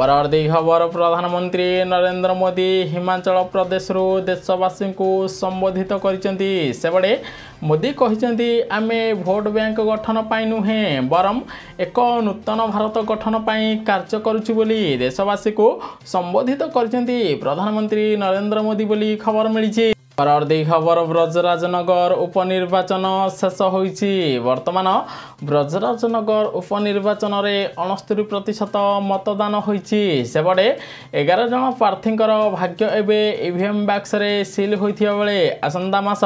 ପରବର୍ତ୍ତୀ ଖବର ପ୍ରଧାନମନ୍ତ୍ରୀ ନରେନ୍ଦ୍ର ମୋଦି ହିମାଚଳ ପ୍ରଦେଶରୁ ଦେଶବାସୀଙ୍କୁ ସମ୍ବୋଧିତ କରିଛନ୍ତି ସେବେଳେ ମୋଦି କହିଛନ୍ତି ଆମେ ଭୋଟ୍ ବ୍ୟାଙ୍କ ଗଠନ ପାଇଁ ନୁହେଁ ବରଂ ଏକ ନୂତନ ଭାରତ ଗଠନ ପାଇଁ କାର୍ଯ୍ୟ କରୁଛୁ ବୋଲି ଦେଶବାସୀକୁ ସମ୍ବୋଧିତ କରିଛନ୍ତି ପ୍ରଧାନମନ୍ତ୍ରୀ ନରେନ୍ଦ୍ର ମୋଦି ବୋଲି ଖବର ମିଳିଛି ପରବର୍ତ୍ତୀ ଖବର ବ୍ରଜରାଜନଗର ଉପନିର୍ବାଚନ ଶେଷ ହୋଇଛି ବର୍ତ୍ତମାନ ବ୍ରଜରାଜନଗର ଉପନିର୍ବାଚନରେ ଅଣସ୍ତରୀ ପ୍ରତିଶତ ମତଦାନ ହୋଇଛି ସେପଟେ ଏଗାର ଜଣ ପ୍ରାର୍ଥୀଙ୍କର ଭାଗ୍ୟ ଏବେ ଇଭିଏମ୍ ବାକ୍ସରେ ସିଲ୍ ହୋଇଥିବା ବେଳେ ଆସନ୍ତା ମାସ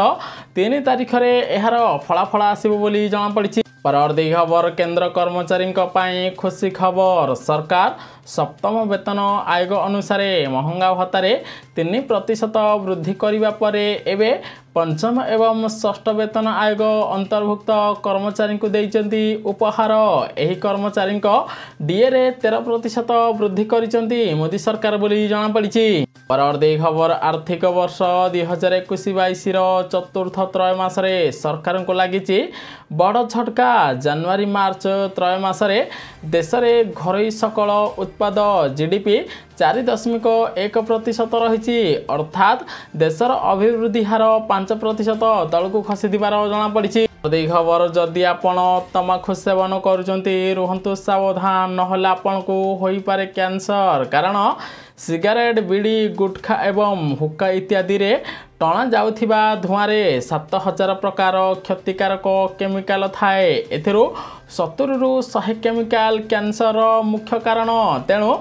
ତିନି ତାରିଖରେ ଏହାର ଫଳାଫଳ ଆସିବ ବୋଲି ଜଣାପଡ଼ିଛି ପରବର୍ତ୍ତୀ ଖବର କେନ୍ଦ୍ର କର୍ମଚାରୀଙ୍କ ପାଇଁ ଖୁସି ଖବର ସରକାର ସପ୍ତମ ବେତନ ଆୟୋଗ ଅନୁସାରେ ମହଙ୍ଗା ଭତ୍ତାରେ ତିନି ପ୍ରତିଶତ ବୃଦ୍ଧି କରିବା ପରେ ଏବେ ପଞ୍ଚମ ଏବଂ ଷଷ୍ଠ ବେତନ ଆୟୋଗ ଅନ୍ତର୍ଭୁକ୍ତ କର୍ମଚାରୀଙ୍କୁ ଦେଇଛନ୍ତି ଉପହାର ଏହି କର୍ମଚାରୀଙ୍କ ଡିଏରେ ତେର ପ୍ରତିଶତ ବୃଦ୍ଧି କରିଛନ୍ତି ମୋଦି ସରକାର ବୋଲି ଜଣାପଡ଼ିଛି ପରବର୍ତ୍ତୀ ଖବର ଆର୍ଥିକ ବର୍ଷ ଦୁଇ ହଜାର ଏକୋଇଶ ବାଇଶର ଚତୁର୍ଥ ତ୍ରୟମାସରେ ସରକାରଙ୍କୁ ଲାଗିଛି ବଡ଼ ଝଟକା ଜାନୁଆରୀ ମାର୍ଚ୍ଚ ତ୍ରୟମାସରେ ଦେଶରେ ଘରୋଇ ସକଳ ଉତ୍ପାଦ ଜିଡିପି ଚାରି ଦଶମିକ ଏକ ପ୍ରତିଶତ ରହିଛି ଅର୍ଥାତ୍ ଦେଶର ଅଭିବୃଦ୍ଧି ହାର ପାଞ୍ଚ ପ୍ରତିଶତ ତଳକୁ ଖସିଥିବାର ଜଣାପଡ଼ିଛି ଦେଇ ଖବର ଯଦି ଆପଣ ତମାଖୁ ସେବନ କରୁଛନ୍ତି ରୁହନ୍ତୁ ସାବଧାନ ନହେଲେ ଆପଣଙ୍କୁ ହୋଇପାରେ କ୍ୟାନ୍ସର କାରଣ ସିଗାରେଟ୍ ବିଡ଼ି ଗୁଟଖା ଏବଂ ହୁକା ଇତ୍ୟାଦିରେ ଟଣା ଯାଉଥିବା ଧୂଆଁରେ ସାତ ହଜାର ପ୍ରକାର କ୍ଷତିକାରକ କେମିକାଲ ଥାଏ ଏଥିରୁ ସତୁରିରୁ ଶହେ କେମିକାଲ କ୍ୟାନ୍ସର ମୁଖ୍ୟ କାରଣ ତେଣୁ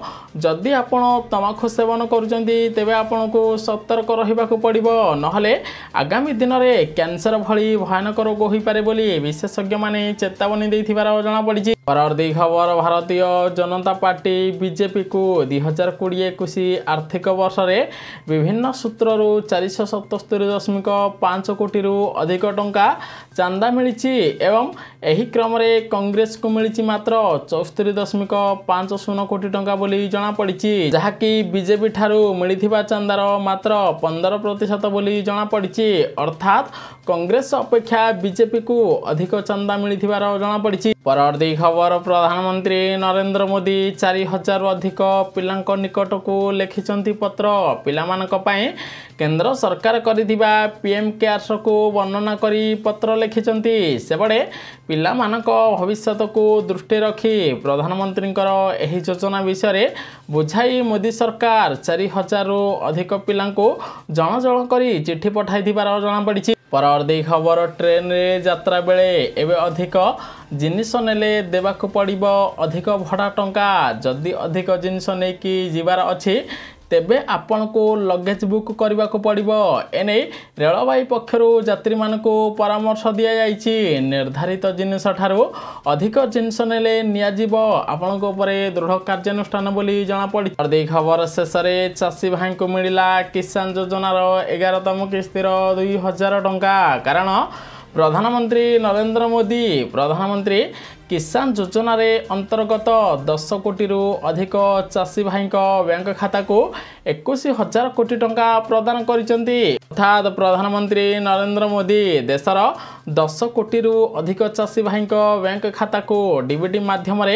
ଯଦି ଆପଣ ତମାଖୁ ସେବନ କରୁଛନ୍ତି ତେବେ ଆପଣଙ୍କୁ ସତର୍କ ରହିବାକୁ ପଡ଼ିବ ନହେଲେ ଆଗାମୀ ଦିନରେ କ୍ୟାନ୍ସର ଭଳି ଭୟାନକ ରୋଗ ହୋଇପାରେ ବୋଲି ବିଶେଷଜ୍ଞମାନେ ଚେତାବନୀ ଦେଇଥିବାର ଜଣାପଡ଼ିଛି ପରବର୍ତ୍ତୀ ଖବର ଭାରତୀୟ ଜନତା ପାର୍ଟି ବିଜେପିକୁ ଦୁଇ ହଜାର କୋଡ଼ିଏ ଏକୋଇଶ ଆର୍ଥିକ ବର୍ଷରେ ବିଭିନ୍ନ ସୂତ୍ରରୁ ଚାରିଶହ ସତସ୍ତରୀ ଦଶମିକ ପାଞ୍ଚ କୋଟିରୁ ଅଧିକ ଟଙ୍କା ଚାନ୍ଦା ମିଳିଛି ଏବଂ ଏହି କ୍ରମରେ କଂଗ୍ରେସକୁ ମିଳିଛି ମାତ୍ର ଚଉସ୍ତରୀ ଦଶମିକ ପାଞ୍ଚ ଶୂନ କୋଟି ଟଙ୍କା ବୋଲି ଜଣାପଡ଼ିଛି ଯାହାକି ବିଜେପି ଠାରୁ ମିଳିଥିବା ଚାନ୍ଦାର ମାତ୍ର ପନ୍ଦର ପ୍ରତିଶତ ବୋଲି ଜଣାପଡ଼ିଛି ଅର୍ଥାତ୍ କଂଗ୍ରେସ ଅପେକ୍ଷା ବିଜେପିକୁ ଅଧିକ ଚାନ୍ଦା ମିଳିଥିବାର ଜଣାପଡ଼ିଛି ପରବର୍ତ୍ତୀ ଖବର ପ୍ରଧାନମନ୍ତ୍ରୀ ନରେନ୍ଦ୍ର ମୋଦି ଚାରି ହଜାରରୁ ଅଧିକ ପିଲାଙ୍କ ନିକଟକୁ ଲେଖିଛନ୍ତି ପତ୍ର ପିଲାମାନଙ୍କ ପାଇଁ କେନ୍ଦ୍ର ସରକାର କରିଥିବା ପି ଏମ୍ କେୟାର୍ସକୁ ବର୍ଣ୍ଣନା କରି ପତ୍ର ଲେଖିଛନ୍ତି ସେପଟେ ପିଲାମାନଙ୍କ ଭବିଷ୍ୟତକୁ ଦୃଷ୍ଟିରେ ରଖି ପ୍ରଧାନମନ୍ତ୍ରୀଙ୍କର ଏହି ଯୋଜନା ବିଷୟରେ ବୁଝାଇ ମୋଦି ସରକାର ଚାରି ହଜାରରୁ ଅଧିକ ପିଲାଙ୍କୁ ଜଣ ଜଣ କରି ଚିଠି ପଠାଇଥିବାର ଜଣାପଡ଼ିଛି ପରବର୍ତ୍ତୀ ଖବର ଟ୍ରେନ୍ରେ ଯାତ୍ରା ବେଳେ ଏବେ ଅଧିକ ଜିନିଷ ଜିନିଷ ନେଲେ ଦେବାକୁ ପଡ଼ିବ ଅଧିକ ଭଡ଼ା ଟଙ୍କା ଯଦି ଅଧିକ ଜିନିଷ ନେଇକି ଯିବାର ଅଛି ତେବେ ଆପଣଙ୍କୁ ଲଗେଜ୍ ବୁକ୍ କରିବାକୁ ପଡ଼ିବ ଏନେଇ ରେଳବାଇ ପକ୍ଷରୁ ଯାତ୍ରୀମାନଙ୍କୁ ପରାମର୍ଶ ଦିଆଯାଇଛି ନିର୍ଦ୍ଧାରିତ ଜିନିଷ ଠାରୁ ଅଧିକ ଜିନିଷ ନେଲେ ନିଆଯିବ ଆପଣଙ୍କ ଉପରେ ଦୃଢ଼ କାର୍ଯ୍ୟାନୁଷ୍ଠାନ ବୋଲି ଜଣାପଡ଼ିଛି ଦୁଇ ଖବର ଶେଷରେ ଚାଷୀ ଭାଇଙ୍କୁ ମିଳିଲା କିଷାନ ଯୋଜନାର ଏଗାରତମ କିସ୍ତିର ଦୁଇ ହଜାର ଟଙ୍କା କାରଣ ପ୍ରଧାନମନ୍ତ୍ରୀ ନରେନ୍ଦ୍ର ମୋଦି ପ୍ରଧାନମନ୍ତ୍ରୀ କିଷାନ ଯୋଜନାରେ ଅନ୍ତର୍ଗତ ଦଶ କୋଟିରୁ ଅଧିକ ଚାଷୀ ଭାଇଙ୍କ ବ୍ୟାଙ୍କ ଖାତାକୁ ଏକୋଇଶ ହଜାର କୋଟି ଟଙ୍କା ପ୍ରଦାନ କରିଛନ୍ତି ଅର୍ଥାତ୍ ପ୍ରଧାନମନ୍ତ୍ରୀ ନରେନ୍ଦ୍ର ମୋଦି ଦେଶର ଦଶ କୋଟିରୁ ଅଧିକ ଚାଷୀ ଭାଇଙ୍କ ବ୍ୟାଙ୍କ ଖାତାକୁ ଡିବିଟି ମାଧ୍ୟମରେ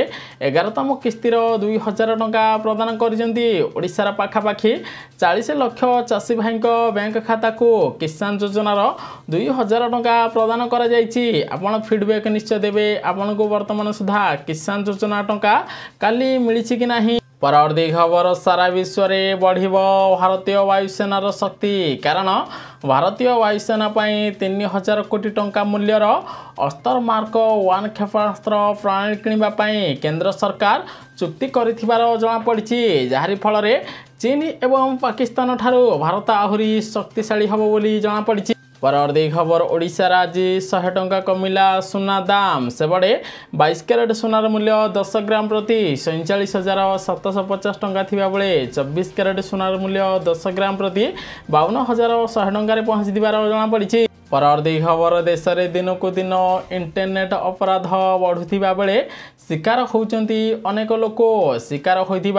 ଏଗାରତମ କିସ୍ତିର ଦୁଇ ହଜାର ଟଙ୍କା ପ୍ରଦାନ କରିଛନ୍ତି ଓଡ଼ିଶାର ପାଖାପାଖି ଚାଳିଶ ଲକ୍ଷ ଚାଷୀ ଭାଇଙ୍କ ବ୍ୟାଙ୍କ ଖାତାକୁ କିଷାନ ଯୋଜନାର ଦୁଇ ହଜାର ଟଙ୍କା ପ୍ରଦାନ କରାଯାଇଛି ଆପଣ ଫିଡ଼ବ୍ୟାକ୍ ନିଶ୍ଚୟ ଦେବେ ଆପଣଙ୍କୁ ବର୍ତ୍ତମାନ ସୁଦ୍ଧା କିଷାନ ଯୋଜନା ଟଙ୍କା କାଲି ମିଳିଛି କି ନାହିଁ ପରବର୍ତ୍ତୀ ଖବର ସାରା ବିଶ୍ୱରେ ବଢ଼ିବ ଭାରତୀୟ ବାୟୁସେନାର ଶକ୍ତି କାରଣ ଭାରତୀୟ ବାୟୁସେନା ପାଇଁ ତିନି ହଜାର କୋଟି ଟଙ୍କା ମୂଲ୍ୟର ଅସ୍ତର ମାର୍କ ୱାନ୍ କ୍ଷେପଣାସ୍ତ୍ର ପ୍ରଣାଳୀ କିଣିବା ପାଇଁ କେନ୍ଦ୍ର ସରକାର ଚୁକ୍ତି କରିଥିବାର ଜଣାପଡ଼ିଛି ଯାହାରି ଫଳରେ ଚୀନ ଏବଂ ପାକିସ୍ତାନ ଠାରୁ ଭାରତ ଆହୁରି ଶକ୍ତିଶାଳୀ ହେବ ବୋଲି ଜଣାପଡ଼ିଛି পরবর্তী খবর ওড়শার আজ শহে টঙ্কা কমিলা সুনা দাম সেপটে বাইশ ক্যারেট সুনার মূল্য দশ গ্রাম প্রতি সৈচাশ হাজার সাতশহ পচাশ টঙ্কা থাকবে চব্বিশ ক্যারেট সুনার মূল্য দশ গ্রাম প্রতি বাউন হাজার শহে টঙ্কার পৌঁছি জনাপড়ি পরবর্তী খবর দেশের দিনকু দিন ইন্টরনেট অপরাধ বড়ুয়া বেড়ে শিকার হচ্ছেন অনেক লোক শিকার হয়ে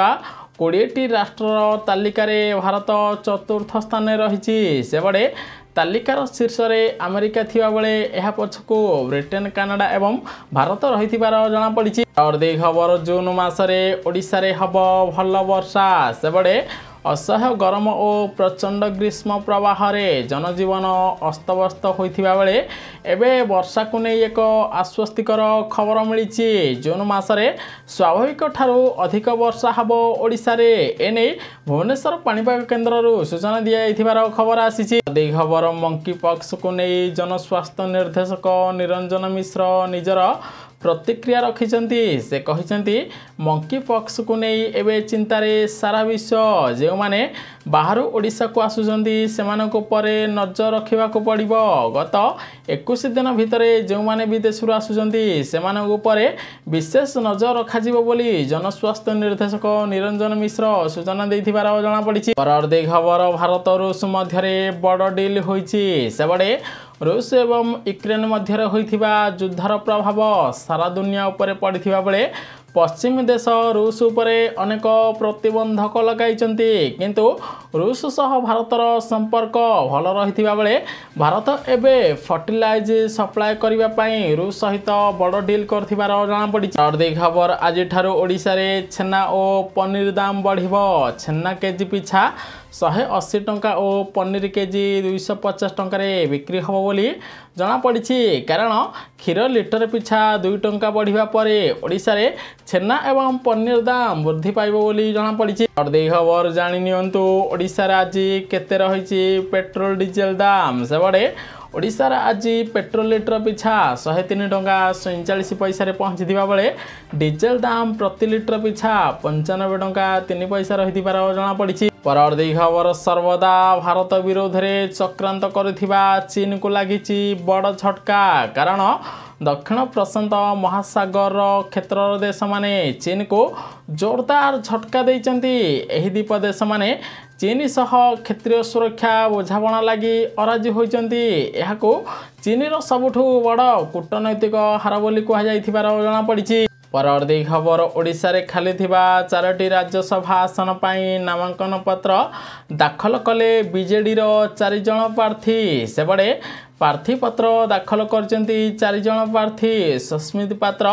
কোড়িয়েটি রাষ্ট্রর তালিকার ভারত চতুর্থ স্থানে রয়েছে সেপটে ତାଲିକାର ଶୀର୍ଷରେ ଆମେରିକା ଥିବାବେଳେ ଏହା ପଛକୁ ବ୍ରିଟେନ୍ କାନାଡ଼ା ଏବଂ ଭାରତ ରହିଥିବାର ଜଣାପଡ଼ିଛି ସର୍ଦି ଖବର ଜୁନ୍ ମାସରେ ଓଡ଼ିଶାରେ ହେବ ଭଲ ବର୍ଷା ସେପଟେ ଅସହ୍ୟ ଗରମ ଓ ପ୍ରଚଣ୍ଡ ଗ୍ରୀଷ୍ମ ପ୍ରବାହରେ ଜନଜୀବନ ଅସ୍ତବ୍ୟସ୍ତ ହୋଇଥିବା ବେଳେ ଏବେ ବର୍ଷାକୁ ନେଇ ଏକ ଆଶ୍ୱସ୍ତିକର ଖବର ମିଳିଛି ଜୁନ୍ ମାସରେ ସ୍ୱାଭାବିକ ଠାରୁ ଅଧିକ ବର୍ଷା ହେବ ଓଡ଼ିଶାରେ ଏନେଇ ଭୁବନେଶ୍ୱର ପାଣିପାଗ କେନ୍ଦ୍ରରୁ ସୂଚନା ଦିଆଯାଇଥିବାର ଖବର ଆସିଛି ଏହି ଖବର ମଙ୍କି ପକ୍ସକୁ ନେଇ ଜନସ୍ୱାସ୍ଥ୍ୟ ନିର୍ଦ୍ଦେଶକ ନିରଞ୍ଜନ ମିଶ୍ର ନିଜର ପ୍ରତିକ୍ରିୟା ରଖିଛନ୍ତି ସେ କହିଛନ୍ତି ମଙ୍କିପକ୍ସକୁ ନେଇ ଏବେ ଚିନ୍ତାରେ ସାରା ବିଶ୍ୱ ଯେଉଁମାନେ ବାହାରୁ ଓଡ଼ିଶାକୁ ଆସୁଛନ୍ତି ସେମାନଙ୍କ ଉପରେ ନଜର ରଖିବାକୁ ପଡ଼ିବ ଗତ ଏକୋଇଶ ଦିନ ଭିତରେ ଯେଉଁମାନେ ବିଦେଶରୁ ଆସୁଛନ୍ତି ସେମାନଙ୍କ ଉପରେ ବିଶେଷ ନଜର ରଖାଯିବ ବୋଲି ଜନସ୍ୱାସ୍ଥ୍ୟ ନିର୍ଦ୍ଦେଶକ ନିରଞ୍ଜନ ମିଶ୍ର ସୂଚନା ଦେଇଥିବାର ଜଣାପଡ଼ିଛି ପରବର୍ତ୍ତୀ ଖବର ଭାରତ ରୁଷ ମଧ୍ୟରେ ବଡ଼ ଡିଲ୍ ହୋଇଛି ସେପଟେ ରୁଷ ଏବଂ ୟୁକ୍ରେନ୍ ମଧ୍ୟରେ ହୋଇଥିବା ଯୁଦ୍ଧର ପ୍ରଭାବ ସାରା ଦୁନିଆ ଉପରେ ପଡ଼ିଥିବା ବେଳେ ପଶ୍ଚିମ ଦେଶ ରୁଷ ଉପରେ ଅନେକ ପ୍ରତିବନ୍ଧକ ଲଗାଇଛନ୍ତି କିନ୍ତୁ ରୁଷ ସହ ଭାରତର ସମ୍ପର୍କ ଭଲ ରହିଥିବା ବେଳେ ଭାରତ ଏବେ ଫର୍ଟିଲାଇଜ୍ ସପ୍ଲାଏ କରିବା ପାଇଁ ରୁଷ ସହିତ ବଡ଼ ଡିଲ୍ କରିଥିବାର ଜଣାପଡ଼ିଛି ଅର୍ଦ୍ଧି ଖବର ଆଜିଠାରୁ ଓଡ଼ିଶାରେ ଛେନା ଓ ପନିର ଦାମ୍ ବଢ଼ିବ ଛେନା କେଜି ପିଛା ଶହେ ଅଶୀ ଟଙ୍କା ଓ ପନିର କେଜି ଦୁଇଶହ ପଚାଶ ଟଙ୍କାରେ ବିକ୍ରି ହେବ ବୋଲି ଜଣାପଡ଼ିଛି କାରଣ କ୍ଷୀର ଲିଟର ପିଛା ଦୁଇ ଟଙ୍କା ବଢ଼ିବା ପରେ ଓଡ଼ିଶାରେ ଛେନା ଏବଂ ପନିର ଦାମ ବୃଦ୍ଧି ପାଇବ ବୋଲି ଜଣାପଡ଼ିଛି ଦେଇ ଖବର ଜାଣିନିଅନ୍ତୁ ଓଡ଼ିଶାରେ ଆଜି କେତେ ରହିଛି ପେଟ୍ରୋଲ ଡିଜେଲ ଦାମ ସେପଟେ ଓଡ଼ିଶାରେ ଆଜି ପେଟ୍ରୋଲ ଲିଟର ପିଛା ଶହେ ତିନି ଟଙ୍କା ସଇଁଚାଳିଶ ପଇସାରେ ପହଞ୍ଚିଥିବା ବେଳେ ଡିଜେଲ ଦାମ ପ୍ରତି ଲିଟର ପିଛା ପଞ୍ଚାନବେ ଟଙ୍କା ତିନି ପଇସା ରହିଥିବାର ଜଣାପଡ଼ିଛି ପରବର୍ତ୍ତୀ ଖବର ସର୍ବଦା ଭାରତ ବିରୋଧରେ ଚକ୍ରାନ୍ତ କରୁଥିବା ଚୀନକୁ ଲାଗିଛି ବଡ଼ ଝଟକା କାରଣ ଦକ୍ଷିଣ ପ୍ରଶାନ୍ତ ମହାସାଗର କ୍ଷେତ୍ରର ଦେଶମାନେ ଚୀନକୁ ଜୋରଦାର ଝଟକା ଦେଇଛନ୍ତି ଏହି ଦ୍ୱୀପ ଦେଶମାନେ ଚୀନ ସହ କ୍ଷେତ୍ରୀୟ ସୁରକ୍ଷା ବୁଝାମଣା ଲାଗି ଅରାଜି ହୋଇଛନ୍ତି ଏହାକୁ ଚୀନର ସବୁଠୁ ବଡ଼ କୂଟନୈତିକ ହାର ବୋଲି କୁହାଯାଇଥିବାର ଜଣାପଡ଼ିଛି ପରବର୍ତ୍ତୀ ଖବର ଓଡ଼ିଶାରେ ଖାଲି ଥିବା ଚାରୋଟି ରାଜ୍ୟସଭା ଆସନ ପାଇଁ ନାମାଙ୍କନ ପତ୍ର ଦାଖଲ କଲେ ବିଜେଡ଼ିର ଚାରିଜଣ ପ୍ରାର୍ଥୀ ସେପଟେ ପ୍ରାର୍ଥୀପତ୍ର ଦାଖଲ କରିଛନ୍ତି ଚାରିଜଣ ପ୍ରାର୍ଥୀ ସସ୍ମିତ ପାତ୍ର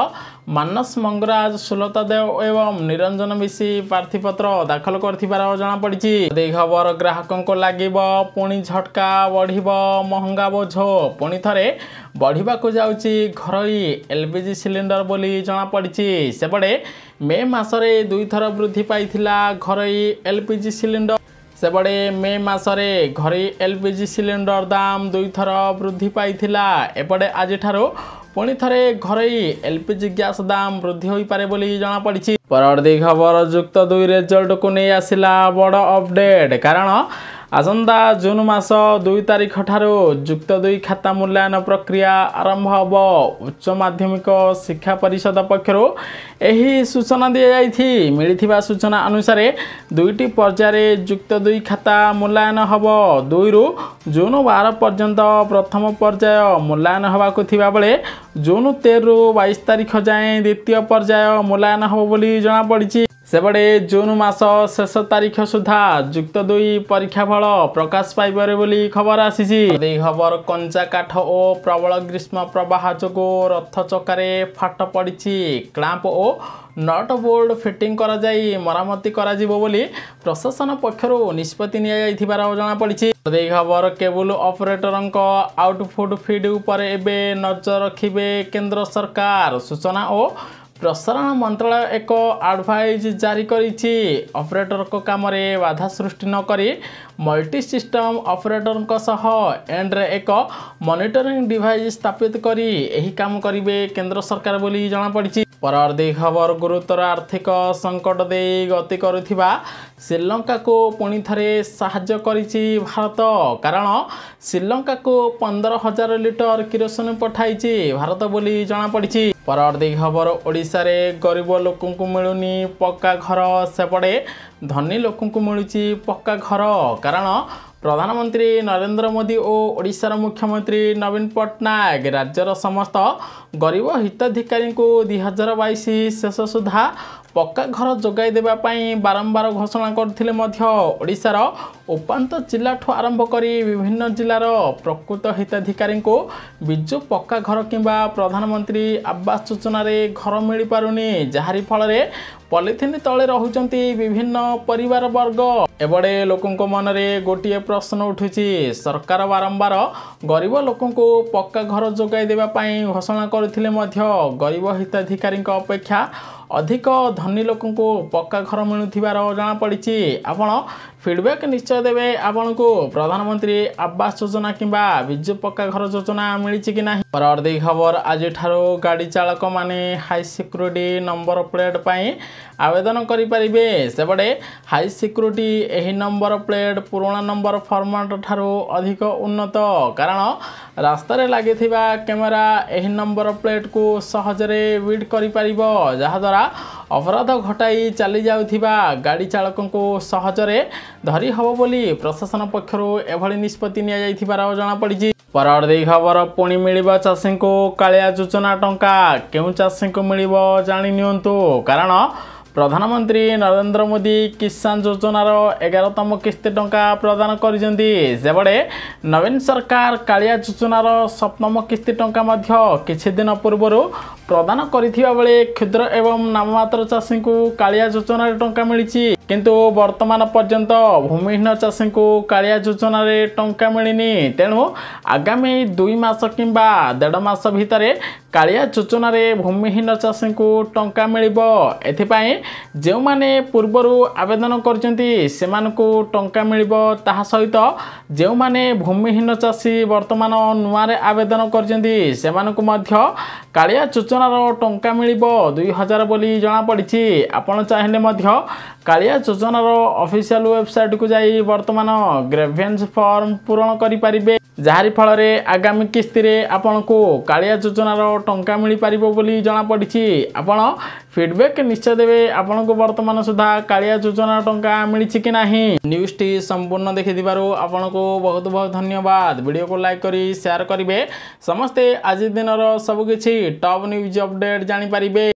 ମାନସ ମଙ୍ଗରାଜ ସୁଲତା ଦେଓ ଏବଂ ନିରଞ୍ଜନ ମିଶି ପ୍ରାର୍ଥୀପତ୍ର ଦାଖଲ କରିଥିବାର ଜଣାପଡ଼ିଛି ଦେଇ ଖବର ଗ୍ରାହକଙ୍କ ଲାଗିବ ପୁଣି ଝଟକା ବଢ଼ିବ ମହଙ୍ଗା ବୋଝ ପୁଣି ଥରେ ବଢ଼ିବାକୁ ଯାଉଛି ଘରୋଇ ଏଲ୍ପିଜି ସିଲିଣ୍ଡର ବୋଲି ଜଣାପଡ଼ିଛି ସେପଟେ ମେ ମାସରେ ଦୁଇଥର ବୃଦ୍ଧି ପାଇଥିଲା ଘରୋଇ ଏଲ୍ପିଜି ସିଲିଣ୍ଡର ସେଭଳି ମେ ମାସରେ ଘରେ ଏଲ୍ପିଜି ସିଲିଣ୍ଡର ଦାମ ଦୁଇଥର ବୃଦ୍ଧି ପାଇଥିଲା ଏପଟେ ଆଜିଠାରୁ ପୁଣି ଥରେ ଘରୋଇ ଏଲ୍ପିଜି ଗ୍ୟାସ୍ ଦାମ ବୃଦ୍ଧି ହୋଇପାରେ ବୋଲି ଜଣାପଡ଼ିଛି ପରବର୍ତ୍ତୀ ଖବର ଯୁକ୍ତ ଦୁଇ ରେଜଲ୍ଟକୁ ନେଇ ଆସିଲା ବଡ଼ ଅପଡେଟ୍ କାରଣ ଆସନ୍ତା ଜୁନ୍ ମାସ ଦୁଇ ତାରିଖ ଠାରୁ ଯୁକ୍ତ ଦୁଇ ଖାତା ମୂଲ୍ୟାୟନ ପ୍ରକ୍ରିୟା ଆରମ୍ଭ ହେବ ଉଚ୍ଚ ମାଧ୍ୟମିକ ଶିକ୍ଷା ପରିଷଦ ପକ୍ଷରୁ ଏହି ସୂଚନା ଦିଆଯାଇଛି ମିଳିଥିବା ସୂଚନା ଅନୁସାରେ ଦୁଇଟି ପର୍ଯ୍ୟାୟରେ ଯୁକ୍ତ ଦୁଇ ଖାତା ମୂଲ୍ୟାୟନ ହେବ ଦୁଇରୁ ଜୁନ୍ ବାର ପର୍ଯ୍ୟନ୍ତ ପ୍ରଥମ ପର୍ଯ୍ୟାୟ ମୂଲ୍ୟାୟନ ହେବାକୁ ଥିବାବେଳେ ଜୁନ୍ ତେରରୁ ବାଇଶ ତାରିଖ ଯାଏଁ ଦ୍ୱିତୀୟ ପର୍ଯ୍ୟାୟ ମୂଲ୍ୟାୟନ ହେବ ବୋଲି ଜଣାପଡ଼ିଛି ସେପଟେ ଜୁନ୍ ମାସ ଶେଷ ତାରିଖ ସୁଦ୍ଧା ଯୁକ୍ତ ଦୁଇ ପରୀକ୍ଷା ଫଳ ପ୍ରକାଶ ପାଇପାରେ ବୋଲି ଖବର ଆସିଛି ଏହି ଖବର କଞ୍ଚା କାଠ ଓ ପ୍ରବଳ ଗ୍ରୀଷ୍ମ ପ୍ରବାହ ଯୋଗୁଁ ରଥ ଚକାରେ ଫାଟ ପଡ଼ିଛି କ୍ଲାମ୍ପ ଓ ନଟ ବୋର୍ଡ ଫିଟିଂ କରାଯାଇ ମରାମତି କରାଯିବ ବୋଲି ପ୍ରଶାସନ ପକ୍ଷରୁ ନିଷ୍ପତ୍ତି ନିଆଯାଇଥିବାର ଜଣାପଡ଼ିଛି ଏହି ଖବର କେବୁଲ ଅପରେଟରଙ୍କ ଆଉଟପୁଟ୍ ଫିଡ୍ ଉପରେ ଏବେ ନଜର ରଖିବେ କେନ୍ଦ୍ର ସରକାର ସୂଚନା ଓ ପ୍ରସାରଣ ମନ୍ତ୍ରାଳୟ ଏକ ଆଡ଼ଭାଇଜ୍ ଜାରି କରିଛି ଅପରେଟରଙ୍କ କାମରେ ବାଧା ସୃଷ୍ଟି ନକରି ମଲ୍ଟି ସିଷ୍ଟମ୍ ଅପରେଟରଙ୍କ ସହ ଏଣ୍ଡରେ ଏକ ମନିଟରିଂ ଡିଭାଇସ୍ ସ୍ଥାପିତ କରି ଏହି କାମ କରିବେ କେନ୍ଦ୍ର ସରକାର ବୋଲି ଜଣାପଡ଼ିଛି ପରବର୍ତ୍ତୀ ଖବର ଗୁରୁତର ଆର୍ଥିକ ସଙ୍କଟ ଦେଇ ଗତି କରୁଥିବା ଶ୍ରୀଲଙ୍କାକୁ ପୁଣି ଥରେ ସାହାଯ୍ୟ କରିଛି ଭାରତ କାରଣ ଶ୍ରୀଲଙ୍କାକୁ ପନ୍ଦର ହଜାର ଲିଟର କିରୋସନ ପଠାଇଛି ଭାରତ ବୋଲି ଜଣାପଡ଼ିଛି ପରବର୍ତ୍ତୀ ଖବର ଓଡ଼ିଶାରେ ଗରିବ ଲୋକଙ୍କୁ ମିଳୁନି ପକ୍କା ଘର ସେପଟେ ଧନୀ ଲୋକଙ୍କୁ ମିଳୁଛି ପକ୍କା ଘର କାରଣ ପ୍ରଧାନମନ୍ତ୍ରୀ ନରେନ୍ଦ୍ର ମୋଦି ଓ ଓଡ଼ିଶାର ମୁଖ୍ୟମନ୍ତ୍ରୀ ନବୀନ ପଟ୍ଟନାୟକ ରାଜ୍ୟର ସମସ୍ତ ଗରିବ ହିତାଧିକାରୀଙ୍କୁ ଦୁଇ ହଜାର ବାଇଶ ଶେଷ ସୁଦ୍ଧା ପକ୍କା ଘର ଯୋଗାଇ ଦେବା ପାଇଁ ବାରମ୍ବାର ଘୋଷଣା କରୁଥିଲେ ମଧ୍ୟ ଓଡ଼ିଶାର ଉପାନ୍ତ ଜିଲ୍ଲାଠୁ ଆରମ୍ଭ କରି ବିଭିନ୍ନ ଜିଲ୍ଲାର ପ୍ରକୃତ ହିତାଧିକାରୀଙ୍କୁ ବିଜୁ ପକ୍କା ଘର କିମ୍ବା ପ୍ରଧାନମନ୍ତ୍ରୀ ଆବାସ ଯୋଜନାରେ ଘର ମିଳିପାରୁନି ଯାହାରି ଫଳରେ ପଲିଥିନ୍ ତଳେ ରହୁଛନ୍ତି ବିଭିନ୍ନ ପରିବାର ବର୍ଗ ଏବେ ଲୋକଙ୍କ ମନରେ ଗୋଟିଏ ପ୍ରଶ୍ନ ଉଠୁଛି ସରକାର ବାରମ୍ବାର ଗରିବ ଲୋକଙ୍କୁ ପକ୍କା ଘର ଯୋଗାଇ ଦେବା ପାଇଁ ଘୋଷଣା କରିଥିଲେ ମଧ୍ୟ ଗରିବ ହିତାଧିକାରୀଙ୍କ ଅପେକ୍ଷା ଅଧିକ ଧନୀ ଲୋକଙ୍କୁ ପକ୍କା ଘର ମିଳୁଥିବାର ଜଣାପଡ଼ିଛି ଆପଣ ଫିଡ଼ବ୍ୟାକ୍ ନିଶ୍ଚୟ ଦେବେ ଆପଣଙ୍କୁ ପ୍ରଧାନମନ୍ତ୍ରୀ ଆବାସ ଯୋଜନା କିମ୍ବା ବିଜୁ ପକ୍କା ଘର ଯୋଜନା ମିଳିଛି କି ନାହିଁ ପରବର୍ତ୍ତୀ ଖବର ଆଜିଠାରୁ ଗାଡ଼ି ଚାଳକମାନେ ହାଇ ସିକ୍ୟୁରିଟି ନମ୍ବର ପ୍ଲେଟ୍ ପାଇଁ ଆବେଦନ କରିପାରିବେ ସେପଟେ ହାଇ ସିକ୍ୟୁରିଟି ଏହି ନମ୍ବର ପ୍ଲେଟ୍ ପୁରୁଣା ନମ୍ବର ଫର୍ମାଟ୍ ଠାରୁ ଅଧିକ ଉନ୍ନତ କାରଣ ରାସ୍ତାରେ ଲାଗିଥିବା କ୍ୟାମେରା ଏହି ନମ୍ବର ପ୍ଲେଟକୁ ସହଜରେ ୱିଡ଼୍ କରିପାରିବ ଯାହାଦ୍ୱାରା ଅପରାଧ ଘଟାଇ ଚାଲିଯାଉଥିବା ଗାଡ଼ି ଚାଳକଙ୍କୁ ସହଜରେ ଧରି ହେବ ବୋଲି ପ୍ରଶାସନ ପକ୍ଷରୁ ଏଭଳି ନିଷ୍ପତ୍ତି ନିଆଯାଇଥିବାର ଜଣାପଡ଼ିଛି ପରବର୍ତ୍ତୀ ଖବର ପୁଣି ମିଳିବ ଚାଷୀଙ୍କୁ କାଳିଆ ଯୋଜନା ଟଙ୍କା କେଉଁ ଚାଷୀଙ୍କୁ ମିଳିବ ଜାଣି ନିଅନ୍ତୁ କାରଣ ପ୍ରଧାନମନ୍ତ୍ରୀ ନରେନ୍ଦ୍ର ମୋଦି କିଷାନ ଯୋଜନାର ଏଗାରତମ କିସ୍ତି ଟଙ୍କା ପ୍ରଦାନ କରିଛନ୍ତି ସେପଟେ ନବୀନ ସରକାର କାଳିଆ ଯୋଜନାର ସପ୍ତମ କିସ୍ତି ଟଙ୍କା ମଧ୍ୟ କିଛି ଦିନ ପୂର୍ବରୁ ପ୍ରଦାନ କରିଥିବା ବେଳେ କ୍ଷୁଦ୍ର ଏବଂ ନାମମାତ୍ର ଚାଷୀଙ୍କୁ କାଳିଆ ଯୋଜନାରେ ଟଙ୍କା ମିଳିଛି କିନ୍ତୁ ବର୍ତ୍ତମାନ ପର୍ଯ୍ୟନ୍ତ ଭୂମିହୀନ ଚାଷୀଙ୍କୁ କାଳିଆ ଯୋଜନାରେ ଟଙ୍କା ମିଳିନି ତେଣୁ ଆଗାମୀ ଦୁଇ ମାସ କିମ୍ବା ଦେଢ଼ ମାସ ଭିତରେ କାଳିଆ ଯୋଜନାରେ ଭୂମିହୀନ ଚାଷୀଙ୍କୁ ଟଙ୍କା ମିଳିବ ଏଥିପାଇଁ ଯେଉଁମାନେ ପୂର୍ବରୁ ଆବେଦନ କରିଛନ୍ତି ସେମାନଙ୍କୁ ଟଙ୍କା ମିଳିବ ତାହା ସହିତ ଯେଉଁମାନେ ଭୂମିହୀନ ଚାଷୀ ବର୍ତ୍ତମାନ ନୂଆରେ ଆବେଦନ କରିଛନ୍ତି ସେମାନଙ୍କୁ ମଧ୍ୟ କାଳିଆ ଯୋଜନାର ଟଙ୍କା ମିଳିବ ଦୁଇ ହଜାର ବୋଲି ଜଣାପଡ଼ିଛି ଆପଣ ଚାହିଁଲେ ମଧ୍ୟ କାଳିଆ ଯୋଜନାର ଅଫିସିଆଲ ୱେବସାଇଟ୍କୁ ଯାଇ ବର୍ତ୍ତମାନ ଗ୍ରେଭେନ୍ସ ଫର୍ମ ପୂରଣ କରିପାରିବେ ଯାହାରି ଫଳରେ ଆଗାମୀ କିସ୍ତିରେ ଆପଣଙ୍କୁ କାଳିଆ ଯୋଜନାର ଟଙ୍କା ମିଳିପାରିବ ବୋଲି ଜଣାପଡ଼ିଛି ଆପଣ ଫିଡ଼ବ୍ୟାକ୍ ନିଶ୍ଚୟ ଦେବେ ଆପଣଙ୍କୁ ବର୍ତ୍ତମାନ ସୁଦ୍ଧା କାଳିଆ ଯୋଜନାର ଟଙ୍କା ମିଳିଛି କି ନାହିଁ ନ୍ୟୁଜ୍ଟି ସମ୍ପୂର୍ଣ୍ଣ ଦେଖିଥିବାରୁ ଆପଣଙ୍କୁ ବହୁତ ବହୁତ ଧନ୍ୟବାଦ ଭିଡ଼ିଓକୁ ଲାଇକ୍ କରି ସେୟାର କରିବେ ସମସ୍ତେ ଆଜି ଦିନର ସବୁକିଛି ଟପ୍ ନ୍ୟୁଜ୍ ଅପଡ଼େଟ୍ ଜାଣିପାରିବେ